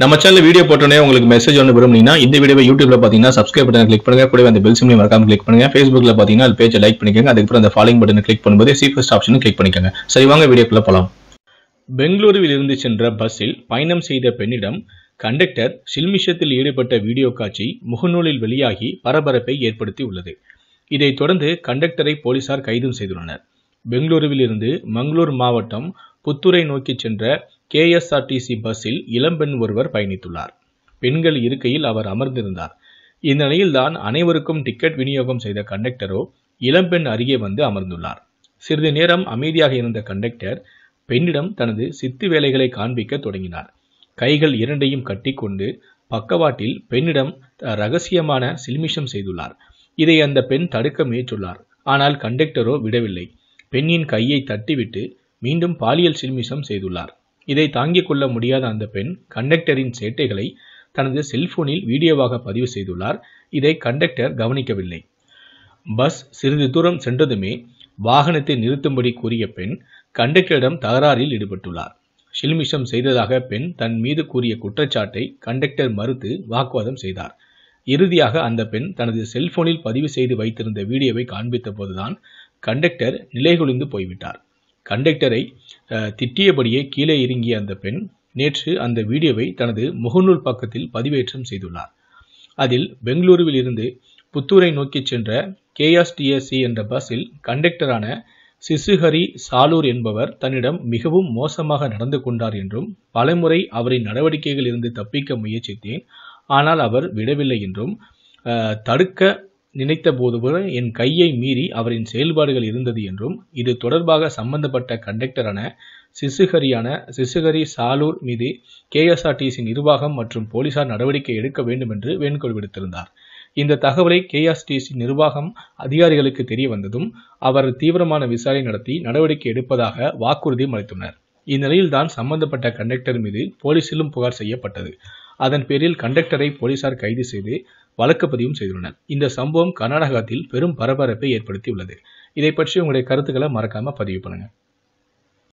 நம்ம channel video போட்டோன்னே உங்களுக்கு மெசேஜ் ஒன்று விரும்புனீங்கன்னா இந்த வீடியோ யூடியூப்ல பார்த்தீங்கன்னா சப்ஸ்கிரைப் பட்டன் கிளிக் பண்ணுங்க கூட அந்த பெல் சிம்லையும் மறக்காம கிளிக் பண்ணுங்க ஃபேஸ்புக்ல பார்த்தீங்கன்னா அது பேஜை லைக் பண்ணிக்கோங்க அதுக்கப்புறம் அந்த ஃபாலோ பட்டன் கிளிக் பண்ணும்போது சீஃபஸ்ட் ஆப்ஷனும் கிளிக் பண்ணிக்கோங்க சரி வாங்க வீடியோக்குள்ள போகலாம் பெங்களூருவில் இருந்து சென்ற பஸ்ஸில் பயணம் செய்த பெண்ணிடம் கண்டக்டர் சில்மிஷத்தில் ஈடுபட்ட வீடியோ காட்சி முகநூலில் வெளியாகி பரபரப்பை ஏற்படுத்தி உள்ளது இதைத் தொடர்ந்து கண்டக்டரை போலீசார் கைதும் செய்துள்ளனர் பெங்களூருவில் இருந்து மங்களூர் மாவட்டம் புத்துரை நோக்கி சென்ற கேஎஸ்ஆர்டிசி பஸ்ஸில் இளம்பெண் ஒருவர் பயணித்துள்ளார் பெண்கள் இருக்கையில் அவர் அமர்ந்திருந்தார் இந்த நிலையில்தான் அனைவருக்கும் டிக்கெட் விநியோகம் செய்த கண்டக்டரோ இளம்பெண் அருகே வந்து அமர்ந்துள்ளார் சிறிது நேரம் அமைதியாக இருந்த கண்டக்டர் பெண்ணிடம் தனது சித்து வேலைகளை காண்பிக்க தொடங்கினார் கைகள் இரண்டையும் கட்டிக்கொண்டு பக்கவாட்டில் பெண்ணிடம் ரகசியமான சில்மிஷம் செய்துள்ளார் இதை அந்த பெண் தடுக்க முயற்றுள்ளார் ஆனால் கண்டக்டரோ விடவில்லை பெண்ணின் கையை தட்டிவிட்டு மீண்டும் பாலியல் சில்மிஷம் செய்துள்ளார் இதை தாங்கிக் கொள்ள முடியாத அந்த பெண் கண்டக்டரின் சேட்டைகளை தனது செல்போனில் வீடியோவாக பதிவு செய்துள்ளார் இதை கண்டக்டர் கவனிக்கவில்லை பஸ் சிறிது தூரம் சென்றதுமே வாகனத்தை நிறுத்தும்படி கூறிய பெண் கண்டக்டரிடம் தகராறில் ஈடுபட்டுள்ளார் ஷில்மிஷம் செய்ததாக பெண் தன் மீது கூறிய குற்றச்சாட்டை கண்டக்டர் மறுத்து வாக்குவாதம் செய்தார் இறுதியாக அந்த பெண் தனது செல்போனில் பதிவு செய்து வைத்திருந்த வீடியோவை காண்பித்த போதுதான் கண்டக்டர் நிலைகுலிந்து போய்விட்டார் கண்டக்டரை திட்டியபடியே கீழே இறங்கிய அந்த பெண் நேற்று அந்த வீடியோவை தனது முகநூல் பக்கத்தில் பதிவேற்றம் செய்துள்ளார் அதில் பெங்களூருவில் இருந்து புத்தூரை நோக்கி சென்ற கேஎஸ்டிஎஸ்சி என்ற பஸ்ஸில் கண்டக்டரான சிசுஹரி சாலூர் என்பவர் தன்னிடம் மிகவும் மோசமாக நடந்து கொண்டார் என்றும் பலமுறை அவரின் நடவடிக்கைகளிலிருந்து தப்பிக்க முயற்சித்தேன் ஆனால் அவர் விடவில்லை என்றும் தடுக்க நினைத்த நினைத்தபோதுவரை என் கையை மீறி அவரின் செயல்பாடுகள் இருந்தது என்றும் இது தொடர்பாக சம்பந்தப்பட்ட கண்டக்டரான சிசுகரியான சிசுகரி சாலூர் மீது கேஎஸ்ஆர்டிசி நிர்வாகம் மற்றும் போலீசார் நடவடிக்கை எடுக்க வேண்டும் என்று வேண்டுகோள் விடுத்திருந்தார் இந்த தகவலை கேஎஸ்டிசி நிர்வாகம் அதிகாரிகளுக்கு தெரிய வந்ததும் அவர் தீவிரமான விசாரணை நடத்தி நடவடிக்கை எடுப்பதாக வாக்குறுதியும் இந்நிலையில் இந்நிலையில்தான் சம்பந்தப்பட்ட கண்டக்டர் மீது போலீசிலும் புகார் செய்யப்பட்டது அதன் பேரில் கண்டக்டரை போலீசார் கைது செய்து வழக்குப்பதிவும் செய்துள்ளனர் இந்த சம்பவம் கர்நாடகத்தில் பெரும் பரபரப்பை ஏற்படுத்தியுள்ளது இதை பற்றி உங்களுடைய கருத்துக்களை மறக்காம பதிவு பண்ணுங்க